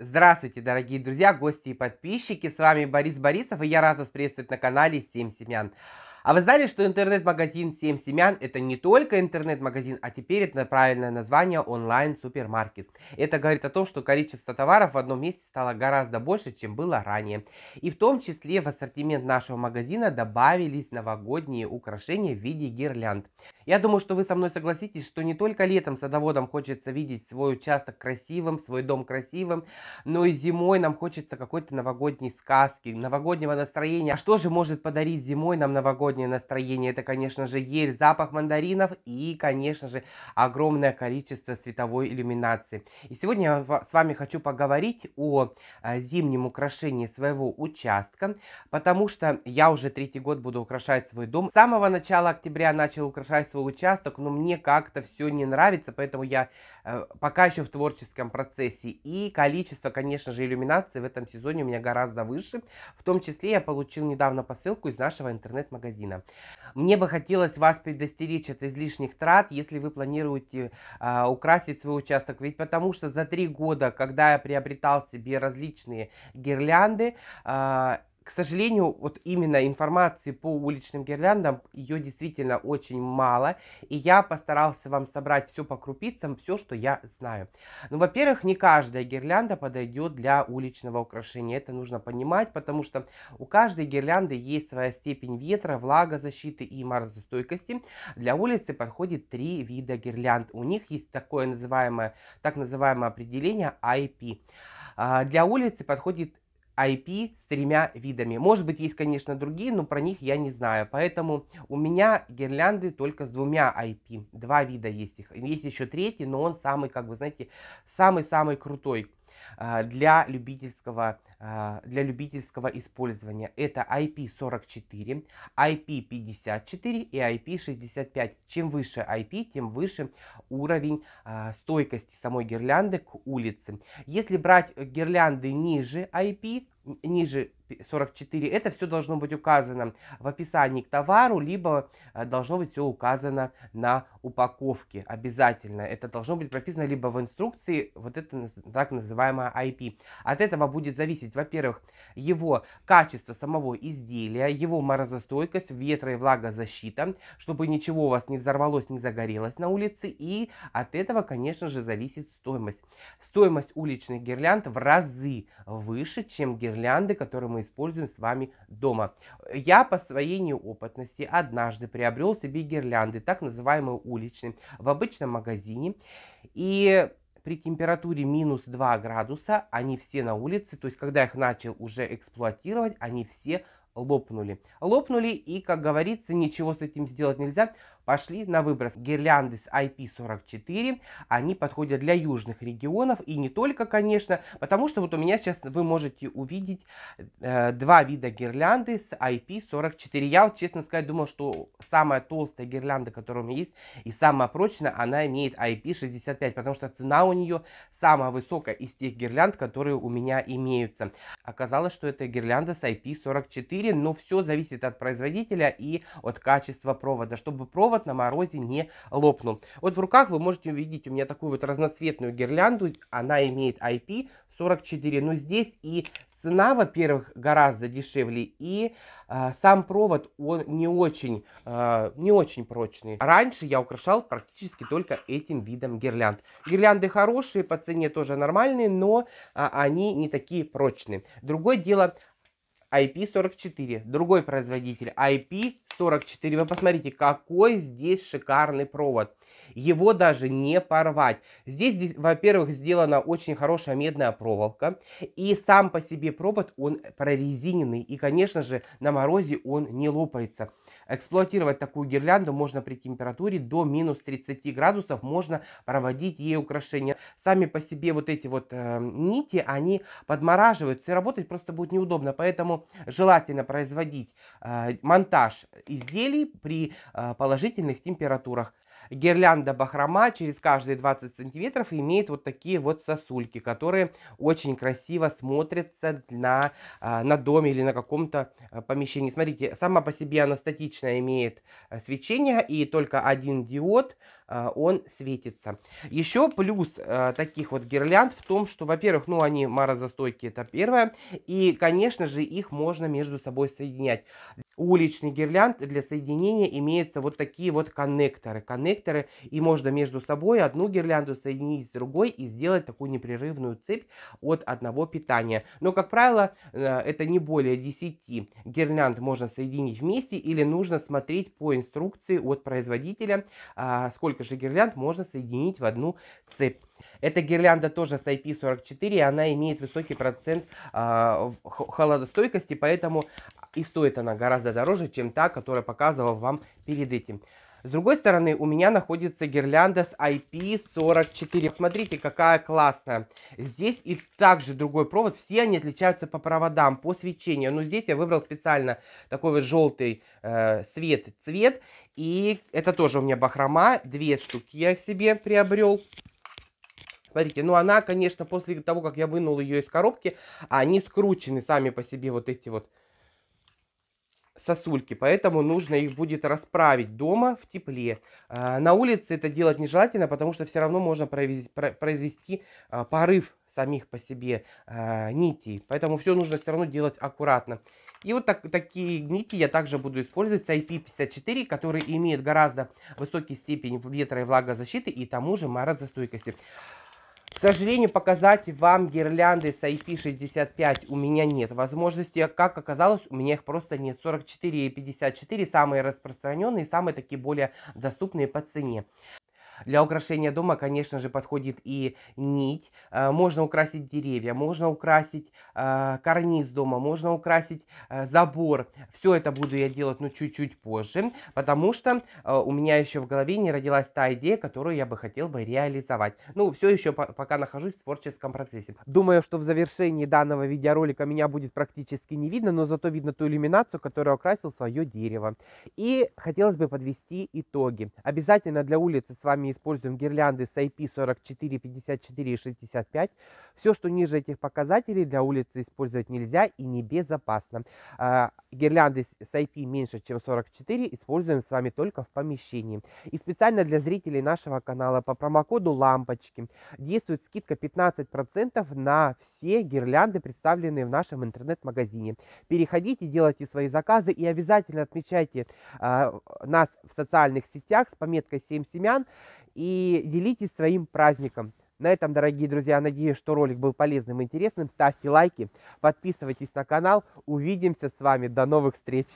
Здравствуйте, дорогие друзья, гости и подписчики. С вами Борис Борисов, и я рад вас приветствовать на канале 7 семян. А вы знали, что интернет-магазин 7 семян это не только интернет-магазин, а теперь это правильное название онлайн-супермаркет. Это говорит о том, что количество товаров в одном месте стало гораздо больше, чем было ранее. И в том числе в ассортимент нашего магазина добавились новогодние украшения в виде гирлянд. Я думаю, что вы со мной согласитесь, что не только летом садоводам хочется видеть свой участок красивым, свой дом красивым, но и зимой нам хочется какой-то новогодней сказки, новогоднего настроения. А что же может подарить зимой нам новогодний новогоднее настроение. Это, конечно же, ель, запах мандаринов и, конечно же, огромное количество световой иллюминации. И сегодня я с вами хочу поговорить о а, зимнем украшении своего участка, потому что я уже третий год буду украшать свой дом. С самого начала октября начал украшать свой участок, но мне как-то все не нравится, поэтому я Э, пока еще в творческом процессе. И количество, конечно же, иллюминации в этом сезоне у меня гораздо выше. В том числе я получил недавно посылку из нашего интернет-магазина. Мне бы хотелось вас предостеречь от излишних трат, если вы планируете э, украсить свой участок. Ведь потому что за три года, когда я приобретал себе различные гирлянды, э, к сожалению, вот именно информации по уличным гирляндам, ее действительно очень мало, и я постарался вам собрать все по крупицам, все, что я знаю. Ну, во-первых, не каждая гирлянда подойдет для уличного украшения, это нужно понимать, потому что у каждой гирлянды есть своя степень ветра, влагозащиты и морозостойкости. Для улицы подходит три вида гирлянд, у них есть такое называемое, так называемое определение IP. А, для улицы подходит IP с тремя видами. Может быть, есть, конечно, другие, но про них я не знаю. Поэтому у меня гирлянды только с двумя IP. Два вида есть их. Есть еще третий, но он самый, как вы знаете, самый-самый крутой. А, для любительского, а, для любительского использования. Это IP44, IP54 и IP65. Чем выше IP, тем выше уровень а, стойкости самой гирлянды к улице. Если брать гирлянды ниже IP, ниже 44, это все должно быть указано в описании к товару, либо э, должно быть все указано на упаковке обязательно. Это должно быть прописано либо в инструкции, вот это так называемое IP. От этого будет зависеть, во-первых, его качество самого изделия, его морозостойкость, ветра и влагозащита, чтобы ничего у вас не взорвалось, не загорелось на улице. И от этого, конечно же, зависит стоимость. Стоимость уличных гирлянд в разы выше, чем гирлянд гирлянды, которые мы используем с вами дома. Я по своей неопытности однажды приобрел себе гирлянды, так называемые уличные, в обычном магазине. И при температуре минус 2 градуса они все на улице, то есть когда их начал уже эксплуатировать, они все лопнули. Лопнули и, как говорится, ничего с этим сделать нельзя пошли на выбор гирлянды с IP44. Они подходят для южных регионов и не только, конечно, потому что вот у меня сейчас вы можете увидеть э, два вида гирлянды с IP44. Я, вот, честно сказать, думал, что самая толстая гирлянда, которая у меня есть, и самая прочная, она имеет IP65, потому что цена у нее самая высокая из тех гирлянд, которые у меня имеются. Оказалось, что это гирлянда с IP44, но все зависит от производителя и от качества провода. Чтобы провод провод на морозе не лопнул. Вот в руках вы можете увидеть у меня такую вот разноцветную гирлянду, она имеет IP 44, но здесь и цена, во-первых, гораздо дешевле, и э, сам провод, он не очень, э, не очень прочный. Раньше я украшал практически только этим видом гирлянд. Гирлянды хорошие, по цене тоже нормальные, но э, они не такие прочные. Другое дело IP44, другой производитель IP 44. Вы посмотрите, какой здесь шикарный провод. Его даже не порвать. Здесь, во-первых, сделана очень хорошая медная проволока. И сам по себе провод, он прорезиненный. И, конечно же, на морозе он не лопается. Эксплуатировать такую гирлянду можно при температуре до минус 30 градусов, можно проводить ей украшения. Сами по себе вот эти вот э, нити, они подмораживаются и работать просто будет неудобно, поэтому желательно производить э, монтаж изделий при э, положительных температурах. Гирлянда бахрома через каждые 20 сантиметров имеет вот такие вот сосульки, которые очень красиво смотрятся на, а, на доме или на каком-то а, помещении. Смотрите, сама по себе она статичная, имеет а, свечение, и только один диод он светится. Еще плюс таких вот гирлянд в том, что, во-первых, ну, они морозостойкие, это первое, и, конечно же, их можно между собой соединять уличный гирлянд для соединения имеются вот такие вот коннекторы. Коннекторы, и можно между собой одну гирлянду соединить с другой и сделать такую непрерывную цепь от одного питания. Но, как правило, э, это не более 10 гирлянд можно соединить вместе или нужно смотреть по инструкции от производителя, а, сколько же гирлянд можно соединить в одну цепь. Эта гирлянда тоже с IP44, она имеет высокий процент а, холодостойкости, поэтому и стоит она гораздо дороже, чем та, которая показывал вам перед этим. С другой стороны, у меня находится гирлянда с IP44. Смотрите, какая классная. Здесь и также другой провод. Все они отличаются по проводам, по свечению. Но здесь я выбрал специально такой вот желтый э, свет, цвет. И это тоже у меня бахрома. Две штуки я их себе приобрел. Смотрите, ну она, конечно, после того, как я вынул ее из коробки, они скручены сами по себе вот эти вот сосульки, поэтому нужно их будет расправить дома в тепле. А, на улице это делать нежелательно, потому что все равно можно произвести а, порыв самих по себе а, нитей, поэтому все нужно все равно делать аккуратно. И вот так, такие нити я также буду использовать с IP54, которые имеют гораздо высокий степень ветра и влагозащиты и тому же морозостойкости. К сожалению, показать вам гирлянды с IP65 у меня нет возможности. Как оказалось, у меня их просто нет. 44 и 54 самые распространенные, самые такие более доступные по цене. Для украшения дома, конечно же, подходит и нить. Э, можно украсить деревья, можно украсить э, карниз дома, можно украсить э, забор. Все это буду я делать, но ну, чуть-чуть позже, потому что у меня еще в голове не родилась та идея, которую я бы хотел бы реализовать. Ну, все еще пока нахожусь в творческом процессе. Думаю, что в завершении данного видеоролика меня будет практически не видно, но зато видно ту иллюминацию, которую окрасил свое дерево. И хотелось бы подвести итоги. Обязательно для улицы с вами сами используем гирлянды с IP44, 54 и 65. Все, что ниже этих показателей для улицы использовать нельзя и небезопасно. А, гирлянды с IP меньше, чем 44 используем с вами только в помещении. И специально для зрителей нашего канала по промокоду «Лампочки» действует скидка 15% на все гирлянды, представленные в нашем интернет-магазине. Переходите, делайте свои заказы и обязательно отмечайте а, нас в социальных сетях с пометкой «7 семян» и делитесь своим праздником. На этом, дорогие друзья, надеюсь, что ролик был полезным и интересным. Ставьте лайки, подписывайтесь на канал. Увидимся с вами. До новых встреч!